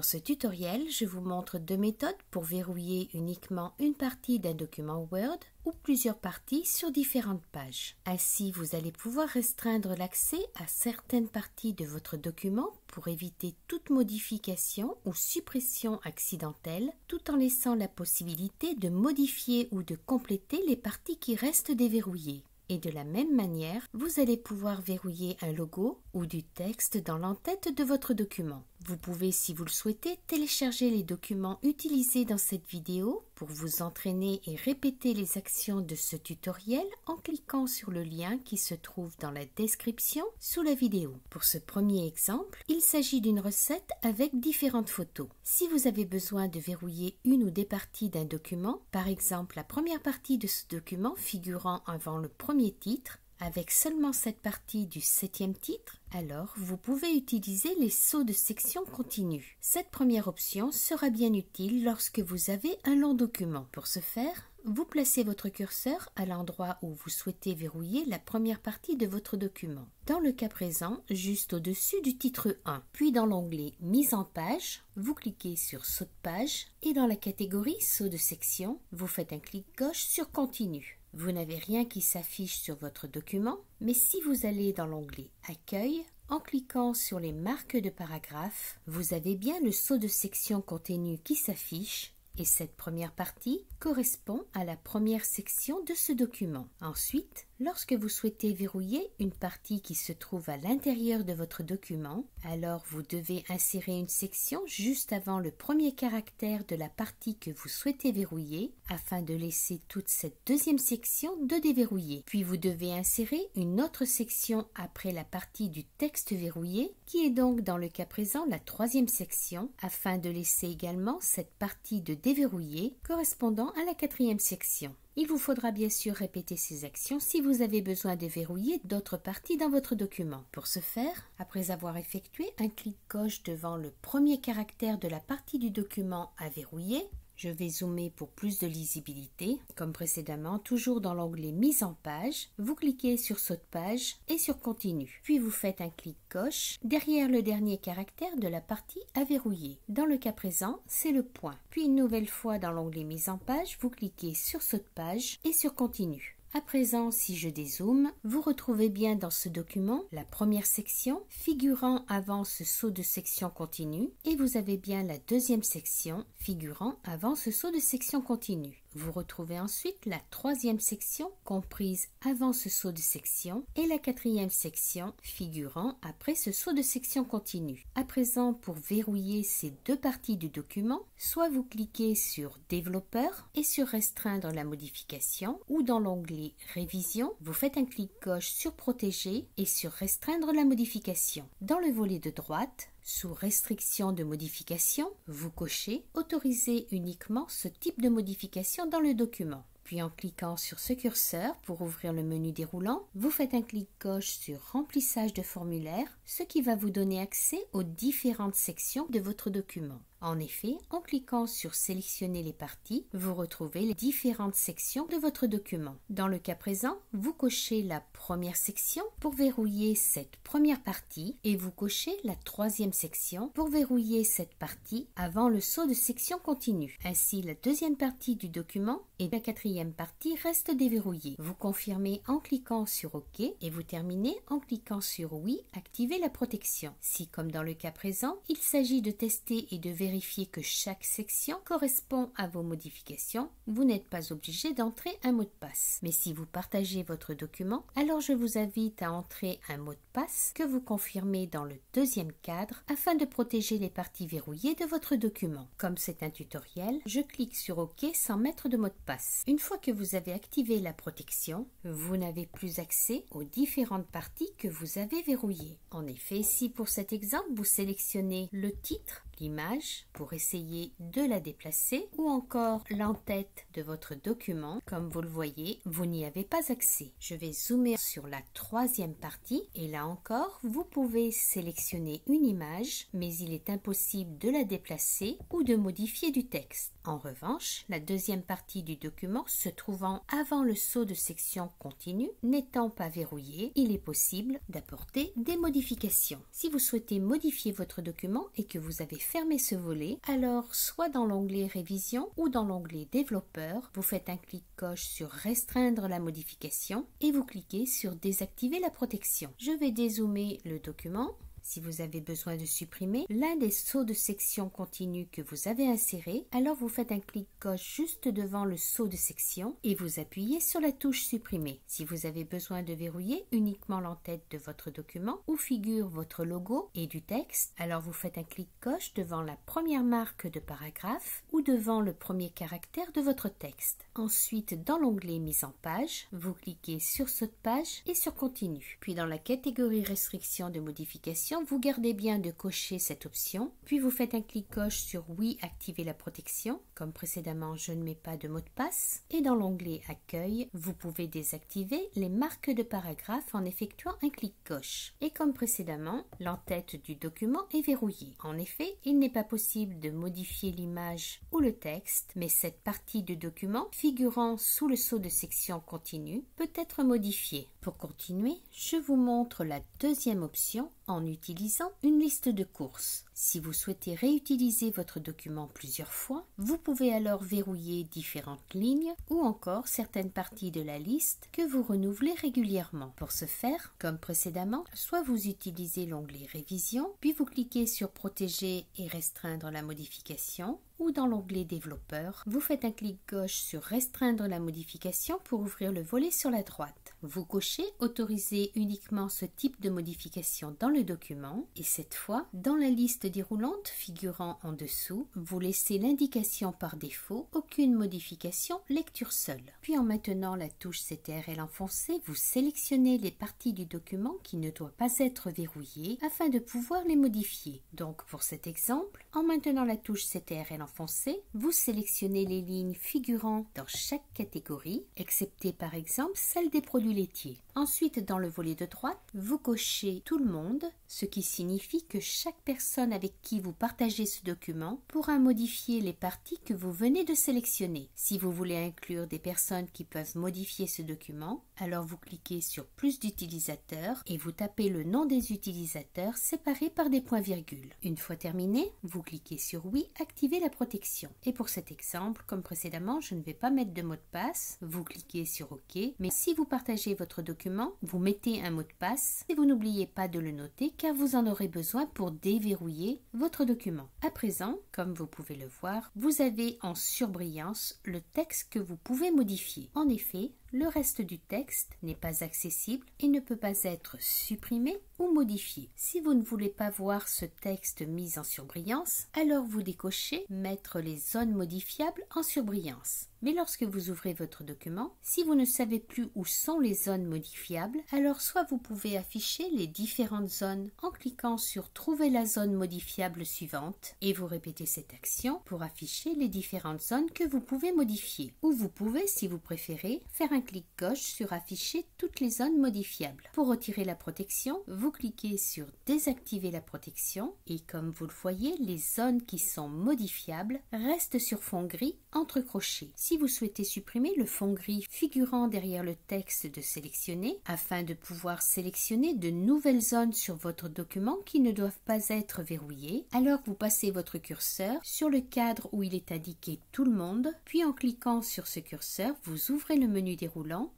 Dans ce tutoriel, je vous montre deux méthodes pour verrouiller uniquement une partie d'un document Word ou plusieurs parties sur différentes pages. Ainsi, vous allez pouvoir restreindre l'accès à certaines parties de votre document pour éviter toute modification ou suppression accidentelle, tout en laissant la possibilité de modifier ou de compléter les parties qui restent déverrouillées. Et de la même manière, vous allez pouvoir verrouiller un logo ou du texte dans l'entête de votre document. Vous pouvez, si vous le souhaitez, télécharger les documents utilisés dans cette vidéo pour vous entraîner et répéter les actions de ce tutoriel en cliquant sur le lien qui se trouve dans la description sous la vidéo. Pour ce premier exemple, il s'agit d'une recette avec différentes photos. Si vous avez besoin de verrouiller une ou des parties d'un document, par exemple la première partie de ce document figurant avant le premier titre, avec seulement cette partie du septième titre, alors vous pouvez utiliser les sauts de section continue. Cette première option sera bien utile lorsque vous avez un long document. Pour ce faire, vous placez votre curseur à l'endroit où vous souhaitez verrouiller la première partie de votre document. Dans le cas présent, juste au-dessus du titre 1, puis dans l'onglet Mise en page, vous cliquez sur Saut de page et dans la catégorie Saut de section, vous faites un clic gauche sur Continue. Vous n'avez rien qui s'affiche sur votre document, mais si vous allez dans l'onglet Accueil, en cliquant sur les marques de paragraphe, vous avez bien le saut de section contenu qui s'affiche et cette première partie correspond à la première section de ce document. Ensuite, Lorsque vous souhaitez verrouiller une partie qui se trouve à l'intérieur de votre document, alors vous devez insérer une section juste avant le premier caractère de la partie que vous souhaitez verrouiller afin de laisser toute cette deuxième section de déverrouiller. Puis vous devez insérer une autre section après la partie du texte verrouillé qui est donc dans le cas présent la troisième section afin de laisser également cette partie de déverrouiller correspondant à la quatrième section. Il vous faudra bien sûr répéter ces actions si vous avez besoin de verrouiller d'autres parties dans votre document. Pour ce faire, après avoir effectué un clic gauche devant le premier caractère de la partie du document à verrouiller, je vais zoomer pour plus de lisibilité. Comme précédemment, toujours dans l'onglet Mise en page, vous cliquez sur Saut de page et sur Continue. Puis vous faites un clic gauche derrière le dernier caractère de la partie à verrouiller. Dans le cas présent, c'est le point. Puis une nouvelle fois dans l'onglet Mise en page, vous cliquez sur Saut de page et sur Continue. À présent, si je dézoome, vous retrouvez bien dans ce document la première section figurant avant ce saut de section continue et vous avez bien la deuxième section figurant avant ce saut de section continue. Vous retrouvez ensuite la troisième section comprise avant ce saut de section et la quatrième section figurant après ce saut de section continu. À présent, pour verrouiller ces deux parties du document, soit vous cliquez sur Développeur et sur Restreindre la modification ou dans l'onglet Révision, vous faites un clic gauche sur Protéger et sur Restreindre la modification. Dans le volet de droite, sous restriction de modification, vous cochez Autoriser uniquement ce type de modification dans le document. Puis en cliquant sur ce curseur pour ouvrir le menu déroulant, vous faites un clic gauche sur Remplissage de formulaire, ce qui va vous donner accès aux différentes sections de votre document. En effet, en cliquant sur Sélectionner les parties, vous retrouvez les différentes sections de votre document. Dans le cas présent, vous cochez la première section pour verrouiller cette première partie et vous cochez la troisième section pour verrouiller cette partie avant le saut de section continue. Ainsi, la deuxième partie du document et la quatrième partie restent déverrouillées. Vous confirmez en cliquant sur OK et vous terminez en cliquant sur Oui, activer la protection. Si, comme dans le cas présent, il s'agit de tester et de vérifier vérifiez que chaque section correspond à vos modifications, vous n'êtes pas obligé d'entrer un mot de passe. Mais si vous partagez votre document, alors je vous invite à entrer un mot de passe que vous confirmez dans le deuxième cadre afin de protéger les parties verrouillées de votre document. Comme c'est un tutoriel, je clique sur OK sans mettre de mot de passe. Une fois que vous avez activé la protection, vous n'avez plus accès aux différentes parties que vous avez verrouillées. En effet, si pour cet exemple vous sélectionnez le titre, Image pour essayer de la déplacer ou encore l'entête de votre document. Comme vous le voyez, vous n'y avez pas accès. Je vais zoomer sur la troisième partie et là encore, vous pouvez sélectionner une image, mais il est impossible de la déplacer ou de modifier du texte. En revanche, la deuxième partie du document se trouvant avant le saut de section continue n'étant pas verrouillée, il est possible d'apporter des modifications. Si vous souhaitez modifier votre document et que vous avez fermé ce volet, alors soit dans l'onglet Révision ou dans l'onglet Développeur, vous faites un clic gauche sur Restreindre la modification et vous cliquez sur Désactiver la protection. Je vais dézoomer le document si vous avez besoin de supprimer l'un des sauts de section continue que vous avez inséré, alors vous faites un clic gauche juste devant le saut de section et vous appuyez sur la touche supprimer. Si vous avez besoin de verrouiller uniquement l'entête de votre document où figure votre logo et du texte, alors vous faites un clic gauche devant la première marque de paragraphe ou devant le premier caractère de votre texte. Ensuite, dans l'onglet Mise en page, vous cliquez sur Saute page et sur Continue. Puis dans la catégorie Restrictions de modification, vous gardez bien de cocher cette option. Puis vous faites un clic gauche sur Oui, activer la protection. Comme précédemment, je ne mets pas de mot de passe. Et dans l'onglet Accueil, vous pouvez désactiver les marques de paragraphe en effectuant un clic coche. Et comme précédemment, l'entête du document est verrouillée. En effet, il n'est pas possible de modifier l'image ou le texte, mais cette partie du document figurant sous le saut de section continue peut être modifié. Pour continuer, je vous montre la deuxième option en utilisant une liste de courses. Si vous souhaitez réutiliser votre document plusieurs fois, vous pouvez alors verrouiller différentes lignes ou encore certaines parties de la liste que vous renouvelez régulièrement. Pour ce faire, comme précédemment, soit vous utilisez l'onglet Révision, puis vous cliquez sur Protéger et restreindre la modification, ou dans l'onglet Développeur, vous faites un clic gauche sur Restreindre la modification pour ouvrir le volet sur la droite. Vous cochez Autoriser uniquement ce type de modification dans le document et cette fois, dans la liste déroulante figurant en dessous, vous laissez l'indication par défaut Aucune modification, lecture seule. Puis en maintenant la touche CTRL enfoncée, vous sélectionnez les parties du document qui ne doivent pas être verrouillées afin de pouvoir les modifier. Donc pour cet exemple, en maintenant la touche CTRL enfoncée, vous sélectionnez les lignes figurant dans chaque catégorie, excepté par exemple celle des produits laitier. Ensuite, dans le volet de droite, vous cochez tout le monde, ce qui signifie que chaque personne avec qui vous partagez ce document pourra modifier les parties que vous venez de sélectionner. Si vous voulez inclure des personnes qui peuvent modifier ce document, alors vous cliquez sur plus d'utilisateurs et vous tapez le nom des utilisateurs séparés par des points-virgules. Une fois terminé, vous cliquez sur oui, activer la protection. Et pour cet exemple, comme précédemment, je ne vais pas mettre de mot de passe. Vous cliquez sur OK, mais si vous partagez votre document, vous mettez un mot de passe et vous n'oubliez pas de le noter car vous en aurez besoin pour déverrouiller votre document. À présent, comme vous pouvez le voir, vous avez en surbrillance le texte que vous pouvez modifier. En effet, le reste du texte n'est pas accessible et ne peut pas être supprimé ou modifié. Si vous ne voulez pas voir ce texte mis en surbrillance, alors vous décochez Mettre les zones modifiables en surbrillance. Mais lorsque vous ouvrez votre document, si vous ne savez plus où sont les zones modifiables, alors soit vous pouvez afficher les différentes zones en cliquant sur Trouver la zone modifiable suivante et vous répétez cette action pour afficher les différentes zones que vous pouvez modifier. Ou vous pouvez, si vous préférez, faire un clique gauche sur Afficher toutes les zones modifiables. Pour retirer la protection, vous cliquez sur Désactiver la protection et comme vous le voyez, les zones qui sont modifiables restent sur fond gris entre crochets. Si vous souhaitez supprimer le fond gris figurant derrière le texte de sélectionner, afin de pouvoir sélectionner de nouvelles zones sur votre document qui ne doivent pas être verrouillées, alors vous passez votre curseur sur le cadre où il est indiqué tout le monde, puis en cliquant sur ce curseur, vous ouvrez le menu des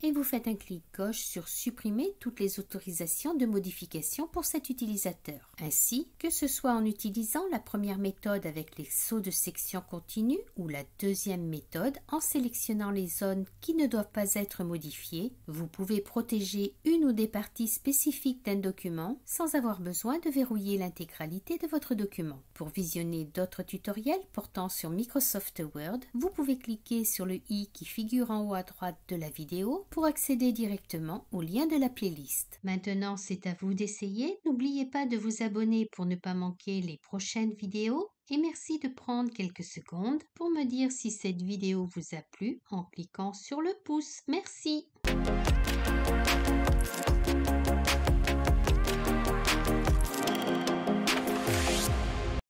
et vous faites un clic gauche sur Supprimer toutes les autorisations de modification pour cet utilisateur. Ainsi, que ce soit en utilisant la première méthode avec les sauts de section continue ou la deuxième méthode en sélectionnant les zones qui ne doivent pas être modifiées, vous pouvez protéger une ou des parties spécifiques d'un document sans avoir besoin de verrouiller l'intégralité de votre document. Pour visionner d'autres tutoriels portant sur Microsoft Word, vous pouvez cliquer sur le i qui figure en haut à droite de la vidéo pour accéder directement au lien de la playlist. Maintenant, c'est à vous d'essayer. N'oubliez pas de vous abonner pour ne pas manquer les prochaines vidéos et merci de prendre quelques secondes pour me dire si cette vidéo vous a plu en cliquant sur le pouce. Merci.